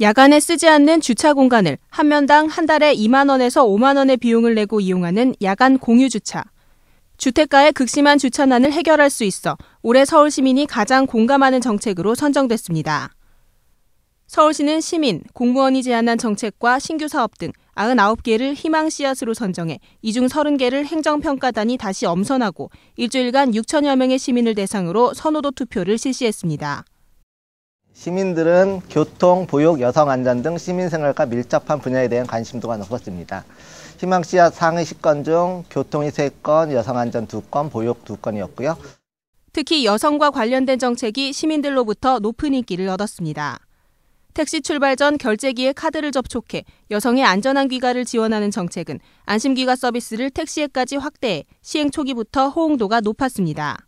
야간에 쓰지 않는 주차 공간을 한 면당 한 달에 2만 원에서 5만 원의 비용을 내고 이용하는 야간 공유 주차. 주택가의 극심한 주차난을 해결할 수 있어 올해 서울 시민이 가장 공감하는 정책으로 선정됐습니다. 서울시는 시민, 공무원이 제안한 정책과 신규 사업 등 99개를 희망 씨앗으로 선정해 이 중 30개를 행정평가단이 다시 엄선하고 일주일간 6천여 명의 시민을 대상으로 선호도 투표를 실시했습니다. 시민들은 교통, 보육, 여성 안전 등 시민 생활과 밀접한 분야에 대한 관심도가 높았습니다. 희망씨앗 상위 10건 중 교통이 3건, 여성 안전 2건, 보육 2건이었고요. 특히 여성과 관련된 정책이 시민들로부터 높은 인기를 얻었습니다. 택시 출발 전 결제기에 카드를 접촉해 여성의 안전한 귀가를 지원하는 정책은 안심귀가 서비스를 택시에까지 확대해 시행 초기부터 호응도가 높았습니다.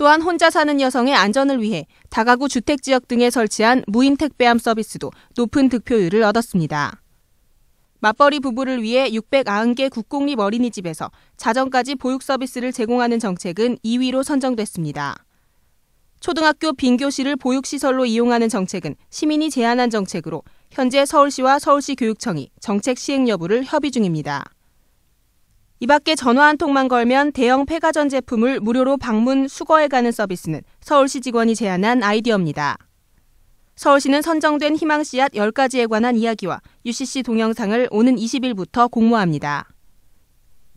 또한 혼자 사는 여성의 안전을 위해 다가구 주택 지역 등에 설치한 무인 택배함 서비스도 높은 득표율을 얻었습니다. 맞벌이 부부를 위해 690개 국공립 어린이집에서 자정까지 보육 서비스를 제공하는 정책은 2위로 선정됐습니다. 초등학교 빈교실을 보육시설로 이용하는 정책은 시민이 제안한 정책으로 현재 서울시와 서울시 교육청이 정책 시행 여부를 협의 중입니다. 이 밖에 전화 한 통만 걸면 대형 폐가전 제품을 무료로 방문 수거해가는 서비스는 서울시 직원이 제안한 아이디어입니다. 서울시는 선정된 희망 씨앗 10가지에 관한 이야기와 UCC 동영상을 오는 20일부터 공모합니다.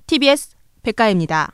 TBS 백가입니다.